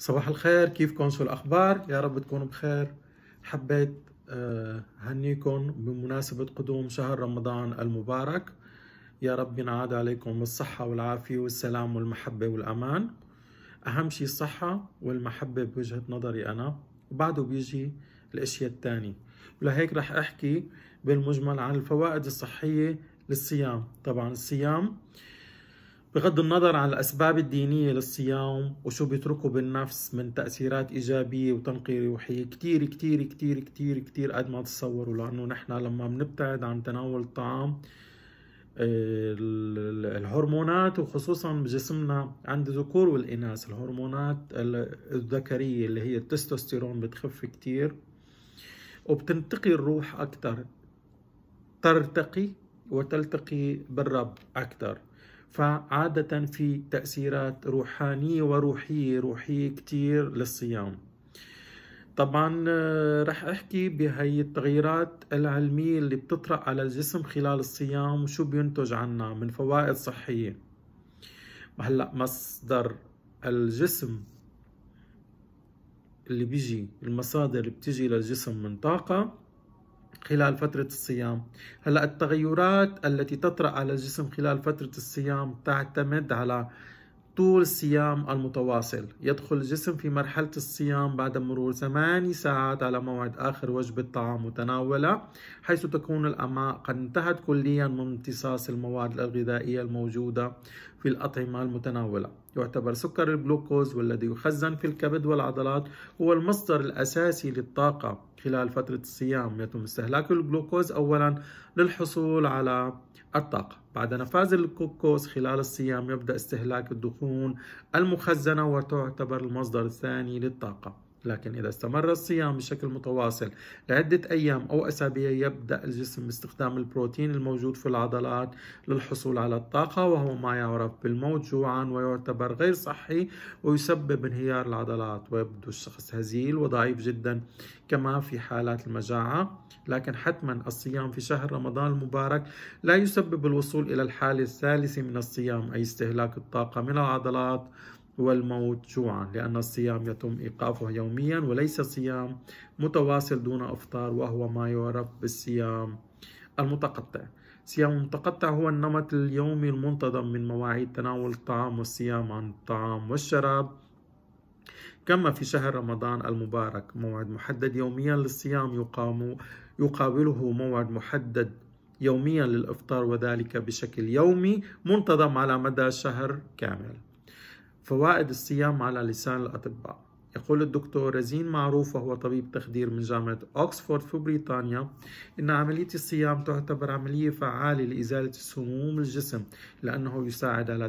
صباح الخير كيفكم شو الاخبار يا رب تكونوا بخير حبيت آه، هنيكم بمناسبة قدوم شهر رمضان المبارك يا رب ينعاد عليكم الصحة والعافية والسلام والمحبة والأمان أهم شيء الصحة والمحبة بوجهة نظري أنا وبعده بيجي الأشياء الثانية ولهيك رح أحكي بالمجمل عن الفوائد الصحية للصيام طبعا الصيام آه بغض النظر عن الأسباب الدينية للصيام وشو بيتركه بالنفس من تأثيرات إيجابية وتنقية روحية كتير كتير كتير كتير كتير قد ما تتصوروا لأنه نحن لما بنبتعد عن تناول الطعام الهرمونات وخصوصا بجسمنا عند الذكور والإناث الهرمونات الذكرية اللي هي التستوستيرون بتخف كتير وبتنتقي الروح أكتر ترتقي وتلتقي بالرب أكتر فعادة في تأثيرات روحانية وروحية روحية كتير للصيام طبعا آه، رح احكي بهي التغييرات العلمية اللي بتطرأ على الجسم خلال الصيام وشو بينتج عنا من فوائد صحية هلا مصدر الجسم اللي بيجي المصادر اللي بتجي للجسم من طاقة خلال فترة الصيام هلا التغيرات التي تطرأ على الجسم خلال فترة الصيام تعتمد على طول الصيام المتواصل يدخل الجسم في مرحلة الصيام بعد مرور 8 ساعات على موعد آخر وجبة طعام متناولة حيث تكون الأمعاء قد انتهت كليا من امتصاص المواد الغذائية الموجودة في الأطعمة المتناولة يعتبر سكر الجلوكوز والذي يخزن في الكبد والعضلات هو المصدر الأساسي للطاقة خلال فترة الصيام يتم استهلاك الجلوكوز أولا للحصول على الطاقة بعد نفاذ الجلوكوز خلال الصيام يبدأ استهلاك الدخون المخزنة وتعتبر المصدر الثاني للطاقة لكن إذا استمر الصيام بشكل متواصل لعدة أيام أو أسابيع يبدأ الجسم باستخدام البروتين الموجود في العضلات للحصول على الطاقة وهو ما يعرف بالموت جوعا ويعتبر غير صحي ويسبب انهيار العضلات ويبدو الشخص هزيل وضعيف جدا كما في حالات المجاعة لكن حتما الصيام في شهر رمضان المبارك لا يسبب الوصول إلى الحالة الثالثة من الصيام أي استهلاك الطاقة من العضلات والموت جوعا لأن الصيام يتم إيقافه يوميا وليس صيام متواصل دون إفطار وهو ما يعرف بالصيام المتقطع صيام المتقطع هو النمط اليومي المنتظم من مواعيد تناول الطعام والصيام عن الطعام والشراب كما في شهر رمضان المبارك موعد محدد يوميا للصيام يقام يقابله موعد محدد يوميا للإفطار وذلك بشكل يومي منتظم على مدى شهر كامل فوائد الصيام على لسان الأطباء يقول الدكتور رزين معروف وهو طبيب تخدير من جامعة أوكسفورد في بريطانيا أن عملية الصيام تعتبر عملية فعالة لإزالة سموم الجسم لأنه يساعد على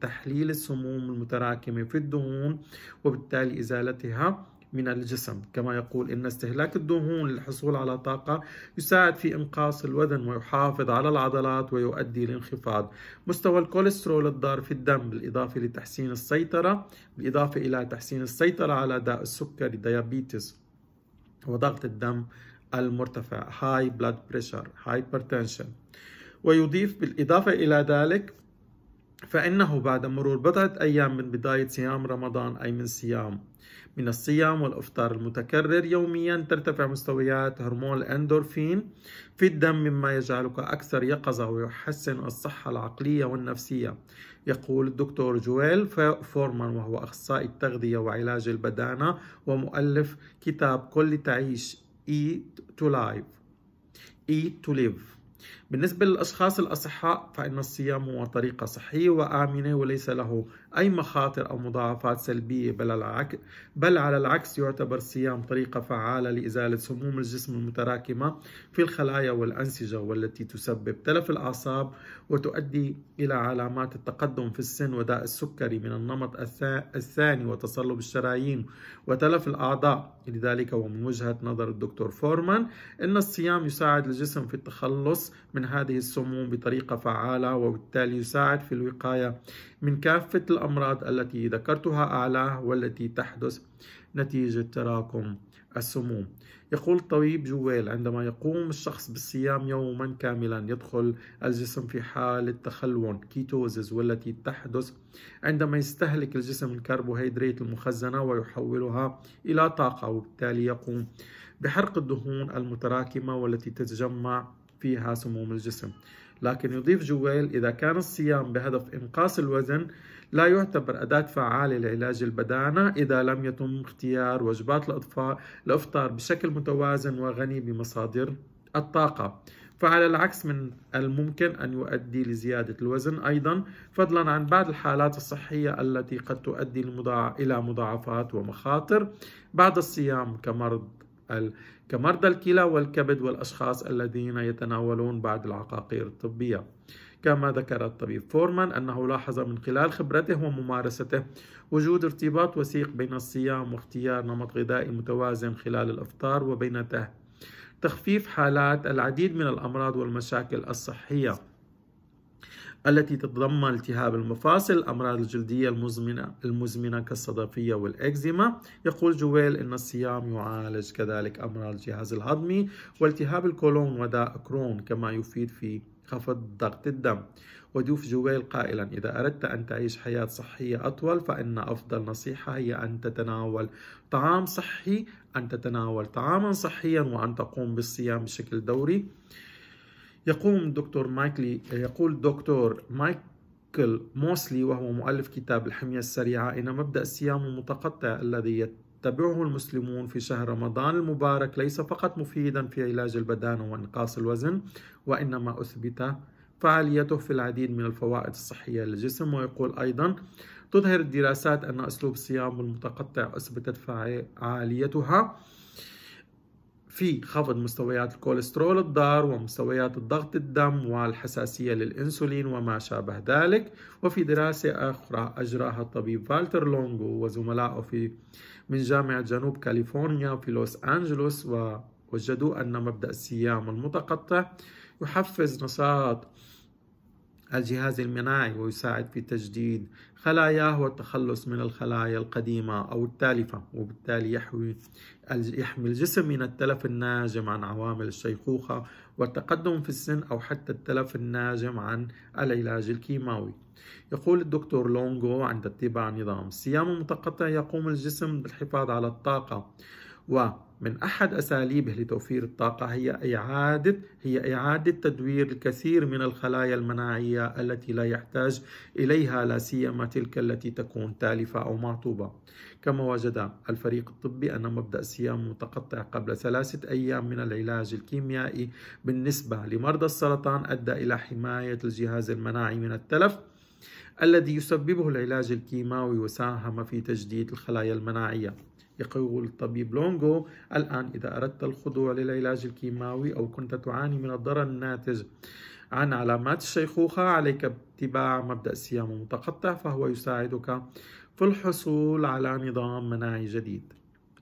تحليل السموم المتراكمة في الدهون وبالتالي إزالتها من الجسم كما يقول إن استهلاك الدهون للحصول على طاقة يساعد في إنقاص الوزن ويحافظ على العضلات ويؤدي لانخفاض مستوى الكوليسترول الضار في الدم بالإضافة لتحسين السيطرة بالإضافة إلى تحسين السيطرة على داء السكري ديابيتس وضغط الدم المرتفع High Blood Pressure Hypertension ويضيف بالإضافة إلى ذلك فإنه بعد مرور بضعة أيام من بداية صيام رمضان أي من صيام من الصيام والإفطار المتكرر يوميا ترتفع مستويات هرمون الأندورفين في الدم مما يجعلك أكثر يقظة ويحسن الصحة العقلية والنفسية يقول الدكتور جويل فورمان وهو أخصائي التغذية وعلاج البدانة ومؤلف كتاب كل تعيش Eat to Live Eat to Live بالنسبة للأشخاص الأصحاء فإن الصيام هو طريقة صحية وآمنة وليس له أي مخاطر أو مضاعفات سلبية بل العكس بل على العكس يعتبر الصيام طريقة فعالة لإزالة سموم الجسم المتراكمة في الخلايا والأنسجة والتي تسبب تلف الأعصاب وتؤدي إلى علامات التقدم في السن وداء السكري من النمط الثاني وتصلب الشرايين وتلف الأعضاء لذلك ومن وجهة نظر الدكتور فورمان أن الصيام يساعد الجسم في التخلص من هذه السموم بطريقة فعالة وبالتالي يساعد في الوقاية من كافة الأمراض التي ذكرتها أعلاه والتي تحدث نتيجة تراكم السموم يقول الطبيب جويل عندما يقوم الشخص بالصيام يوما كاملا يدخل الجسم في حالة تخلون كيتوزز والتي تحدث عندما يستهلك الجسم الكربوهيدرات المخزنة ويحولها إلى طاقة وبالتالي يقوم بحرق الدهون المتراكمة والتي تتجمع فيها سموم الجسم لكن يضيف جويل إذا كان الصيام بهدف إنقاص الوزن لا يعتبر أداة فعالة لعلاج البدانة إذا لم يتم اختيار وجبات الإفطار بشكل متوازن وغني بمصادر الطاقة فعلى العكس من الممكن أن يؤدي لزيادة الوزن أيضا فضلا عن بعض الحالات الصحية التي قد تؤدي إلى مضاعفات ومخاطر بعد الصيام كمرض كمرضى الكلى والكبد والأشخاص الذين يتناولون بعض العقاقير الطبية كما ذكر الطبيب فورمان أنه لاحظ من خلال خبرته وممارسته وجود ارتباط وثيق بين الصيام واختيار نمط غذائي متوازن خلال الإفطار وبين تخفيف حالات العديد من الأمراض والمشاكل الصحية التي تتضمن التهاب المفاصل الأمراض الجلدية المزمنة, المزمنة كالصدفية والإكزيما يقول جويل أن الصيام يعالج كذلك أمراض الجهاز الهضمي والتهاب الكولون وداء كرون كما يفيد في خفض ضغط الدم ويضيف جويل قائلا إذا أردت أن تعيش حياة صحية أطول فإن أفضل نصيحة هي أن تتناول طعام صحي أن تتناول طعاما صحيا وأن تقوم بالصيام بشكل دوري يقوم دكتور مايكلي يقول دكتور مايكل موسلي وهو مؤلف كتاب الحمية السريعة إن مبدأ الصيام المتقطع الذي يتبعه المسلمون في شهر رمضان المبارك ليس فقط مفيدا في علاج البدان وإنقاص الوزن وإنما أثبت فعاليته في العديد من الفوائد الصحية للجسم ويقول أيضا تظهر الدراسات أن أسلوب الصيام المتقطع أثبتت فعاليتها في خفض مستويات الكوليسترول الضار ومستويات الضغط الدم والحساسية للإنسولين وما شابه ذلك وفي دراسة أخرى أجراها الطبيب فالتر لونغو وزملائه في من جامعة جنوب كاليفورنيا في لوس أنجلوس ووجدوا أن مبدأ الصيام المتقطع يحفز نشاط الجهاز المناعي ويساعد في تجديد خلاياه والتخلص من الخلايا القديمة أو التالفة وبالتالي يحوي يحمي الجسم من التلف الناجم عن عوامل الشيخوخة والتقدم في السن أو حتى التلف الناجم عن العلاج الكيماوي يقول الدكتور لونغو عند اتباع نظام الصيام المتقطع يقوم الجسم بالحفاظ على الطاقة و من أحد أساليبه لتوفير الطاقة هي إعادة هي إعادة تدوير الكثير من الخلايا المناعية التي لا يحتاج إليها لا سيما تلك التي تكون تالفة أو معطوبة. كما وجد الفريق الطبي أن مبدأ صيام متقطع قبل ثلاثة أيام من العلاج الكيميائي بالنسبة لمرضى السرطان أدى إلى حماية الجهاز المناعي من التلف الذي يسببه العلاج الكيماوي وساهم في تجديد الخلايا المناعيه يقول الطبيب لونغو الآن إذا أردت الخضوع للعلاج الكيماوي أو كنت تعاني من الضرر الناتج عن علامات الشيخوخة عليك اتباع مبدأ الصيام المتقطع فهو يساعدك في الحصول على نظام مناعي جديد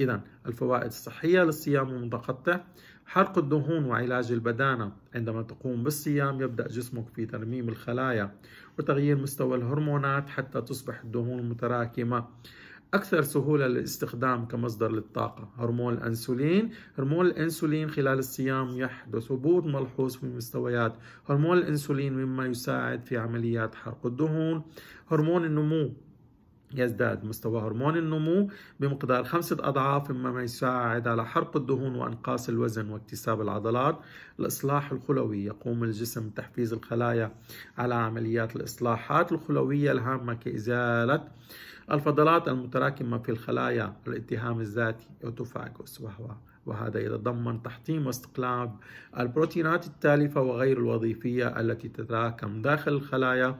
إذا الفوائد الصحية للصيام المتقطع حرق الدهون وعلاج البدانة عندما تقوم بالصيام يبدأ جسمك في ترميم الخلايا وتغيير مستوى الهرمونات حتى تصبح الدهون متراكمة أكثر سهولة للاستخدام كمصدر للطاقة هرمون الأنسولين هرمون الأنسولين خلال الصيام يحدث هبوط ملحوظ في مستويات هرمون الأنسولين مما يساعد في عمليات حرق الدهون هرمون النمو يزداد مستوى هرمون النمو بمقدار خمسة أضعاف مما يساعد على حرق الدهون وإنقاص الوزن واكتساب العضلات الإصلاح الخلوي يقوم الجسم تحفيز الخلايا على عمليات الإصلاحات الخلوية الهامة كإزالة الفضلات المتراكمة في الخلايا الاتهام الذاتي أوتوفاجوس وهذا يتضمن تحطيم واستقلاب البروتينات التالفة وغير الوظيفية التي تتراكم داخل الخلايا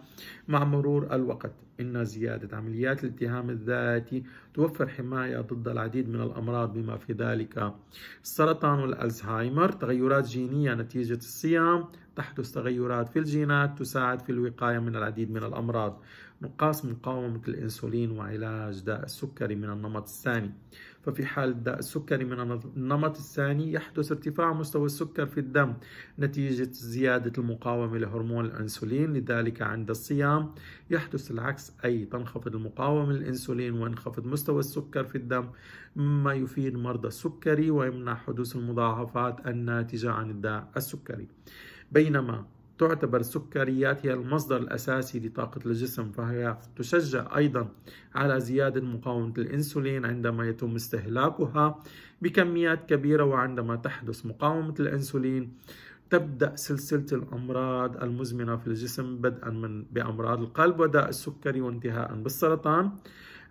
مع مرور الوقت إن زيادة عمليات الاتهام الذاتي توفر حماية ضد العديد من الأمراض بما في ذلك السرطان والألزهايمر تغيرات جينية نتيجة الصيام تحدث تغيرات في الجينات تساعد في الوقاية من العديد من الأمراض مقاس مقاومة الأنسولين وعلاج داء السكري من النمط الثاني ففي حال داء السكري من النمط الثاني يحدث ارتفاع مستوى السكر في الدم نتيجة زيادة المقاومة لهرمون الأنسولين لذلك عند الصيام يحدث العكس أي تنخفض المقاومة للأنسولين وينخفض مستوى السكر في الدم مما يفيد مرضى السكري ويمنع حدوث المضاعفات الناتجة عن الداء السكري بينما تعتبر السكريات هي المصدر الأساسي لطاقة الجسم فهي تشجع أيضا على زيادة مقاومة الإنسولين عندما يتم استهلاكها بكميات كبيرة وعندما تحدث مقاومة الإنسولين تبدأ سلسلة الأمراض المزمنة في الجسم بدءا من بأمراض القلب وداء السكري وانتهاء بالسرطان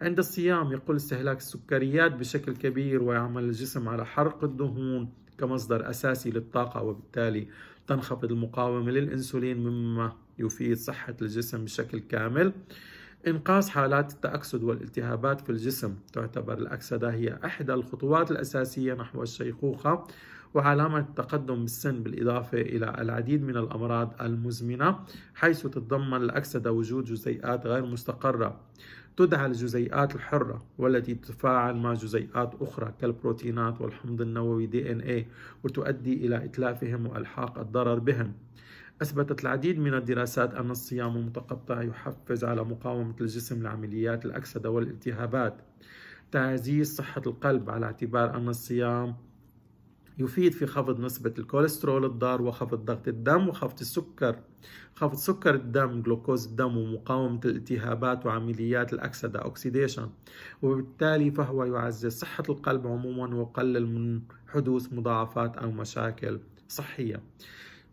عند الصيام يقل استهلاك السكريات بشكل كبير ويعمل الجسم على حرق الدهون كمصدر أساسي للطاقة وبالتالي تنخفض المقاومة للأنسولين مما يفيد صحة الجسم بشكل كامل إنقاص حالات التأكسد والالتهابات في الجسم تعتبر الأكسدة هي إحدى الخطوات الأساسية نحو الشيخوخة وعلامة تقدم بالسن بالإضافة إلى العديد من الأمراض المزمنة حيث تتضمن الأكسدة وجود جزيئات غير مستقرة تدعى الجزيئات الحرة والتي تتفاعل مع جزيئات أخرى كالبروتينات والحمض النووي دي ان إيه، وتؤدي إلى إتلافهم وإلحاق الضرر بهم أثبتت العديد من الدراسات أن الصيام المتقطع يحفز على مقاومة الجسم لعمليات الأكسدة والالتهابات تعزيز صحة القلب على اعتبار أن الصيام يفيد في خفض نسبة الكوليسترول الضار وخفض ضغط الدم وخفض السكر خفض سكر الدم جلوكوز الدم ومقاومة الالتهابات وعمليات الأكسدة أوكسيديشن وبالتالي فهو يعزز صحة القلب عموما ويقلل من حدوث مضاعفات أو مشاكل صحية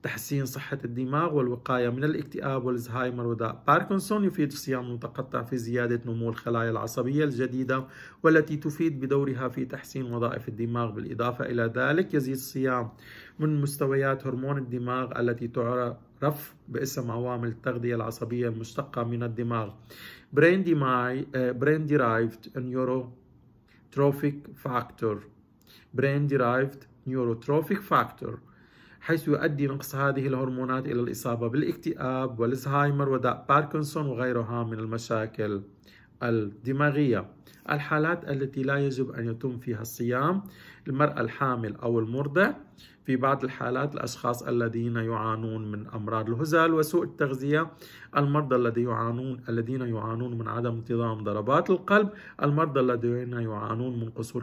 تحسين صحة الدماغ والوقاية من الاكتئاب والزهايمر وداء باركنسون يفيد الصيام المتقطع في زيادة نمو الخلايا العصبية الجديدة والتي تفيد بدورها في تحسين وظائف الدماغ بالإضافة إلى ذلك يزيد الصيام من مستويات هرمون الدماغ التي تعرف باسم عوامل التغذية العصبية المشتقة من الدماغ Brain ديماي Neurotrophic آه، Factor نيورو تروفيك فاكتور برين حيث يؤدي نقص هذه الهرمونات إلى الإصابة بالاكتئاب والزهايمر وداء باركنسون وغيرها من المشاكل الدماغية الحالات التي لا يجب أن يتم فيها الصيام المرأة الحامل أو المرضع في بعض الحالات الأشخاص الذين يعانون من أمراض الهزل وسوء التغذية المرضى الذي يعانون الذين يعانون من عدم انتظام ضربات القلب المرضى الذين يعانون من قصور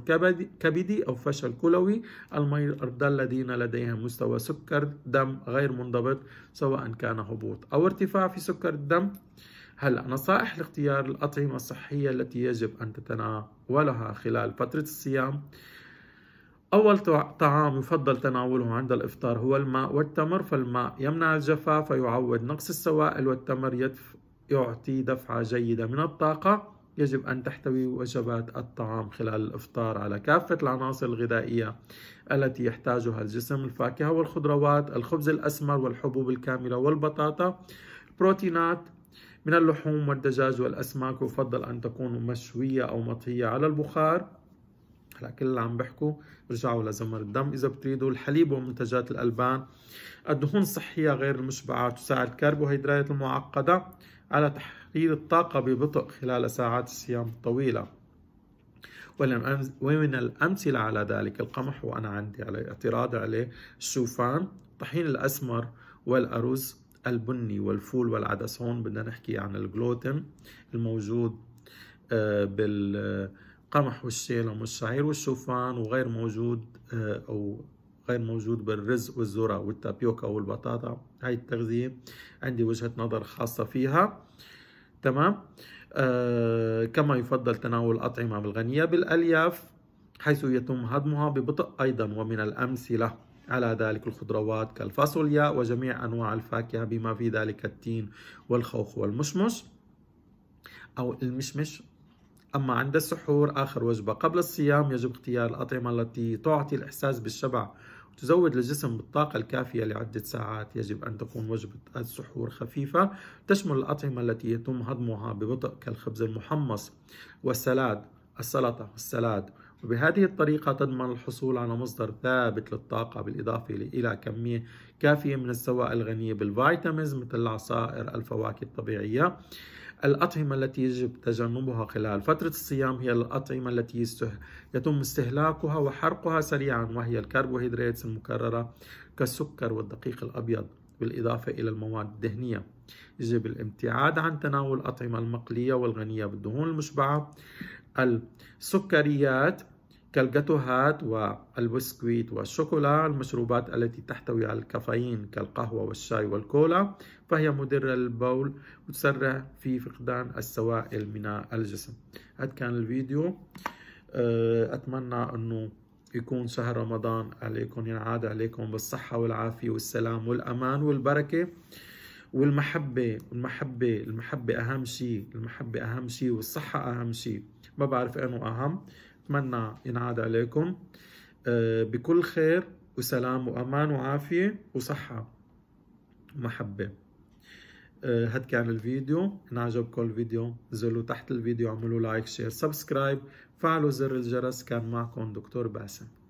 كبدي أو فشل كلوي المرضى الذين لديهم مستوى سكر دم غير منضبط سواء كان هبوط أو ارتفاع في سكر الدم هلا نصائح لاختيار الأطعمة الصحية التي يجب أن تتناولها خلال فترة الصيام أول طعام يفضل تناوله عند الإفطار هو الماء والتمر فالماء يمنع الجفاف ويعوض نقص السوائل والتمر يدف يعطي دفعة جيدة من الطاقة يجب أن تحتوي وجبات الطعام خلال الإفطار على كافة العناصر الغذائية التي يحتاجها الجسم الفاكهة والخضروات الخبز الأسمر والحبوب الكاملة والبطاطا بروتينات من اللحوم والدجاج والأسماك يفضل أن تكون مشوية أو مطهية على البخار هلا كل اللي عم بحكوا رجعوا لزمر الدم اذا بتريدوا الحليب ومنتجات الالبان الدهون الصحيه غير المشبعه تساعد الكربوهيدرات المعقده على تحرير الطاقه ببطء خلال ساعات الصيام الطويله ومن الأمثلة على ذلك القمح وأنا عندي عليه اعتراض عليه الشوفان الطحين الأسمر والأرز البني والفول والعدس هون بدنا نحكي عن الجلوتين الموجود آه، بال القمح والسيلم والشعير والشوفان وغير موجود آه، أو غير موجود بالرز والذرة والتابيوكا والبطاطا هاي التغذية عندي وجهة نظر خاصة فيها تمام آه كما يفضل تناول الأطعمة الغنية بالألياف حيث يتم هضمها ببطء أيضا ومن الأمثلة على ذلك الخضروات كالفاصوليا وجميع أنواع الفاكهة بما في ذلك التين والخوخ والمشمش أو المشمش أما عند السحور آخر وجبة قبل الصيام يجب اختيار الأطعمة التي تعطي الإحساس بالشبع وتزود الجسم بالطاقة الكافية لعدة ساعات يجب أن تكون وجبة السحور خفيفة تشمل الأطعمة التي يتم هضمها ببطء كالخبز المحمص والسلاد السلطة السلاد وبهذه الطريقة تضمن الحصول على مصدر ثابت للطاقة بالإضافة إلى كمية كافية من السوائل الغنية بالفيتامينز مثل العصائر الفواكه الطبيعية الأطعمة التي يجب تجنبها خلال فترة الصيام هي الأطعمة التي يتم استهلاكها وحرقها سريعا وهي الكربوهيدرات المكررة كالسكر والدقيق الأبيض بالإضافة إلى المواد الدهنية يجب الابتعاد عن تناول الأطعمة المقلية والغنية بالدهون المشبعة السكريات كالجاتوهات والبسكويت والشوكولا المشروبات التي تحتوي على الكافيين كالقهوة والشاي والكولا فهي مدرة للبول وتسرع في فقدان السوائل من الجسم هذا كان الفيديو أه، أتمنى أنه يكون شهر رمضان عليكم ينعاد عليكم بالصحة والعافية والسلام والأمان والبركة والمحبة المحبة المحبة أهم شيء المحبة أهم شيء والصحة أهم شيء ما بعرف أنه أهم أتمنى ينعاد عليكم آه، بكل خير وسلام وأمان وعافية وصحة ومحبة آه، هاد كان الفيديو إن عجبكم الفيديو نزلوا تحت الفيديو اعملوا لايك شير سبسكرايب فعلوا زر الجرس كان معكم دكتور باسم